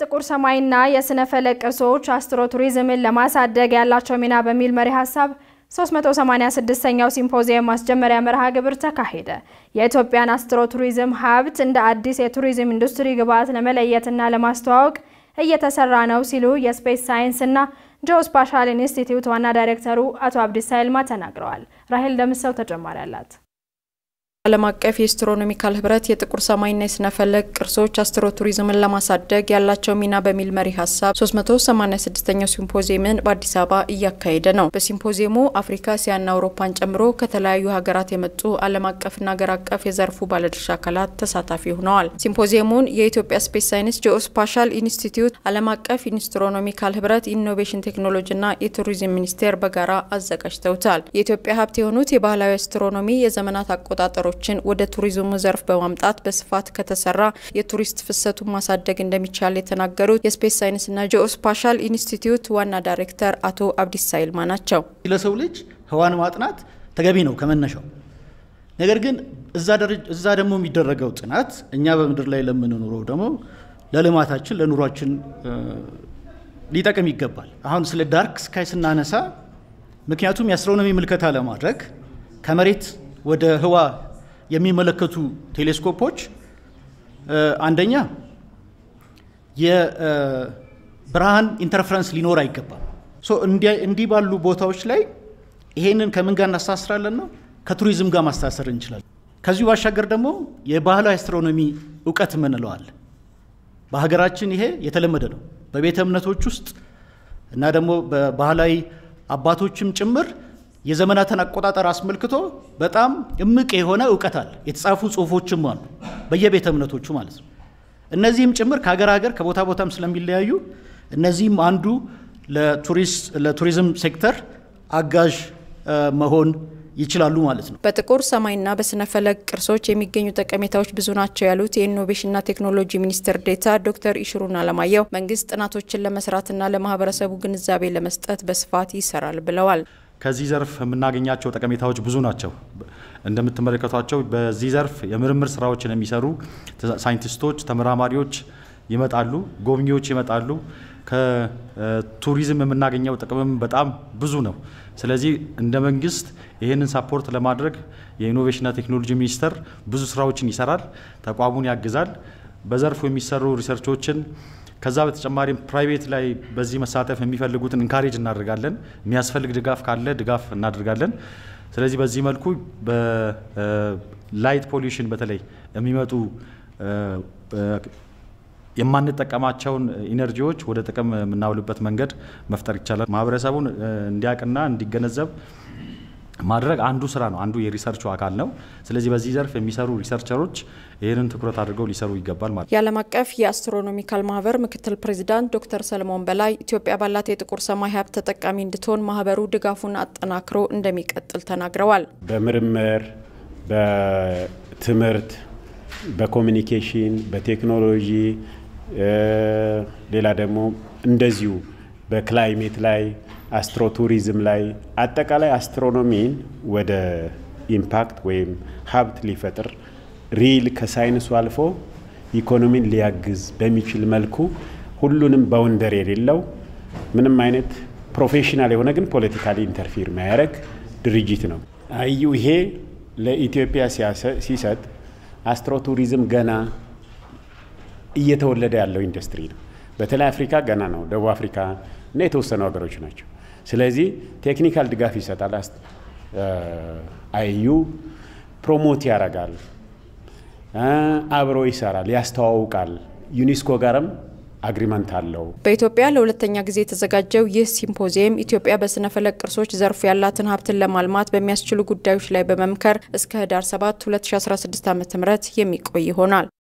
ጥቁር ሰማይና የስነ ፈለክ ቅርሶች አስትሮ ቱሪዝምን ለማሳደግ ያላቸው ሚና በሚል መሪ ሀሳብ 386ኛው ሲምፖዚየም ማስጀመሪያ መርሃ ግብር ተካሄደ። የኢትዮጵያን አስትሮ ቱሪዝም ሀብት እንደ አዲስ የቱሪዝም ኢንዱስትሪ ግብዓት ለመለየትና ለማስተዋወቅ እየተሰራ ነው ሲሉ የስፔስ ሳይንስና ጂኦስፓሻል ኢንስቲትዩት ዋና ዳይሬክተሩ አቶ አብዲሳ ይልማ ተናግረዋል። ራሄል ደምሰው ተጨማሪ አላት። ዓለም አቀፍ የአስትሮኖሚካል ህብረት የጥቁር ሰማይና የስነፈለግ ቅርሶች አስትሮ ቱሪዝምን ለማሳደግ ያላቸው ሚና በሚል መሪ ሀሳብ 386ኛው ሲምፖዚየምን በአዲስ አበባ እያካሄደ ነው። በሲምፖዚየሙ አፍሪካ፣ እስያና አውሮፓን ጨምሮ ከተለያዩ ሀገራት የመጡ ዓለም አቀፍና ሀገር አቀፍ የዘርፉ ባለድርሻ አካላት ተሳታፊ ሆነዋል። ሲምፖዚየሙን የኢትዮጵያ ስፔስ ሳይንስ ጂኦስፓሻል ኢንስቲትዩት፣ ዓለም አቀፍ የአስትሮኖሚካል ህብረት፣ ኢኖቬሽን ቴክኖሎጂና የቱሪዝም ሚኒስቴር በጋራ አዘጋጅተውታል። የኢትዮጵያ ሀብት የሆኑት የባህላዊ አስትሮኖሚ የዘመናት አቆጣጠሮች ባለሙያዎችን ወደ ቱሪዝሙ ዘርፍ በማምጣት በስፋት ከተሰራ የቱሪስት ፍሰቱን ማሳደግ እንደሚቻል የተናገሩት የስፔስ ሳይንስና ጂኦስፓሻል ኢንስቲትዩት ዋና ዳይሬክተር አቶ አብዲሳ ይልማ ናቸው። ለሰው ልጅ ህዋን ማጥናት ተገቢ ነው ከመነሻው። ነገር ግን እዛ ደግሞ የሚደረገው ጥናት እኛ በምድር ላይ ለምንኖረው ደግሞ ለልማታችን ለኑሯችን ሊጠቅም ይገባል። አሁን ስለ ዳርክ ስካይ ስናነሳ ምክንያቱም የአስትሮኖሚ ምልከታ ለማድረግ ከመሬት ወደ ህዋ የሚመለከቱ ቴሌስኮፖች አንደኛ የብርሃን ኢንተርፈረንስ ሊኖር አይገባም። እንዲህ ባሉ ቦታዎች ላይ ይሄንን ከምን ጋር እናስተሳስራለን ነው? ከቱሪዝም ጋር ማስተሳሰር እንችላለን። ከዚሁ ባሻገር ደግሞ የባህላዊ አስትሮኖሚ እውቀት ምንለዋል። በሀገራችን ይሄ የተለመደ ነው። በቤተ እምነቶች ውስጥ እና ደግሞ በባህላዊ አባቶችም ጭምር የዘመናትን አቆጣጠር አስመልክቶ በጣም እምቅ የሆነ እውቀት አለ። የተጻፉ ጽሁፎችም አሉ በየቤተ እምነቶቹ ማለት ነው። እነዚህም ጭምር ከሀገር ሀገር ከቦታ ቦታም ስለሚለያዩ እነዚህም አንዱ ለቱሪዝም ሴክተር አጋዥ መሆን ይችላሉ ማለት ነው። በጥቁር ሰማይና በስነ ፈለክ ቅርሶች የሚገኙ ጠቀሜታዎች ብዙ ናቸው ያሉት የኢኖቬሽንና ቴክኖሎጂ ሚኒስትር ዴታ ዶክተር ኢሽሩን አለማየሁ መንግስት ጥናቶችን ለመስራትና ለማህበረሰቡ ግንዛቤ ለመስጠት በስፋት ይሰራል ብለዋል። ከዚህ ዘርፍ የምናገኛቸው ጠቀሜታዎች ብዙ ናቸው። እንደምትመለከቷቸው በዚህ ዘርፍ የምርምር ስራዎችን የሚሰሩ ሳይንቲስቶች፣ ተመራማሪዎች ይመጣሉ፣ ጎብኚዎች ይመጣሉ። ከቱሪዝም የምናገኘው ጥቅምም በጣም ብዙ ነው። ስለዚህ እንደ መንግስት ይህንን ሳፖርት ለማድረግ የኢኖቬሽንና ቴክኖሎጂ ሚኒስቴር ብዙ ስራዎችን ይሰራል፣ ተቋሙን ያግዛል። በዘርፉ የሚሰሩ ሪሰርቾችን ከዛ በተጨማሪም ፕራይቬት ላይ በዚህ መሳተፍ የሚፈልጉትን እንካሬጅ እናደርጋለን። የሚያስፈልግ ድጋፍ ካለ ድጋፍ እናደርጋለን። ስለዚህ በዚህ መልኩ በላይት ፖሊሽን በተለይ የሚመጡ የማንጠቀማቸውን ኢነርጂዎች ወደ ጥቅም የምናውልበት መንገድ መፍጠር ይቻላል። ማህበረሰቡን እንዲያቅና እንዲገነዘብ ማድረግ አንዱ ስራ ነው። አንዱ የሪሰርቹ አካል ነው። ስለዚህ በዚህ ዘርፍ የሚሰሩ ሪሰርቸሮች ይህንን ትኩረት አድርገው ሊሰሩ ይገባል ማለት ነው። የዓለም አቀፍ የአስትሮኖሚካል ማህበር ምክትል ፕሬዚዳንት ዶክተር ሰለሞን በላይ ኢትዮጵያ ባላት የጥቁር ሰማይ ሀብት ተጠቃሚ እንድትሆን ማህበሩ ድጋፉን አጠናክሮ እንደሚቀጥል ተናግረዋል። በምርምር፣ በትምህርት፣ በኮሚኒኬሽን፣ በቴክኖሎጂ ሌላ ደግሞ እንደዚሁ በክላይሜት ላይ አስትሮ ቱሪዝም ላይ አጠቃላይ አስትሮኖሚን ወደ ኢምፓክት ወይም ሀብት ሊፈጥር ሪል ከሳይንሱ አልፎ ኢኮኖሚን ሊያግዝ በሚችል መልኩ ሁሉንም ባውንደር የሌለው ምንም አይነት ፕሮፌሽናል የሆነ ግን ፖለቲካሊ ኢንተርፊር የሚያደርግ ድርጅት ነው። አዩ ይሄ ለኢትዮጵያ ሲሰጥ አስትሮ ቱሪዝም ገና እየተወለደ ያለው ኢንዱስትሪ ነው። በተለይ አፍሪካ ገና ነው። ደቡብ አፍሪካ እና የተወሰኑ ሀገሮች ናቸው። ስለዚህ ቴክኒካል ድጋፍ ይሰጣል። አይዩ ፕሮሞት ያረጋል፣ አብሮ ይሰራል፣ ያስተዋውቃል። ዩኒስኮ ጋርም አግሪመንት አለው። በኢትዮጵያ ለሁለተኛ ጊዜ የተዘጋጀው ይህ ሲምፖዚየም ኢትዮጵያ በስነፈለቅ ቅርሶች ዘርፍ ያላትን ሀብትን ለማልማት በሚያስችሉ ጉዳዮች ላይ በመምከር እስከ ህዳር 7 2016 ም የሚቆይ ይሆናል።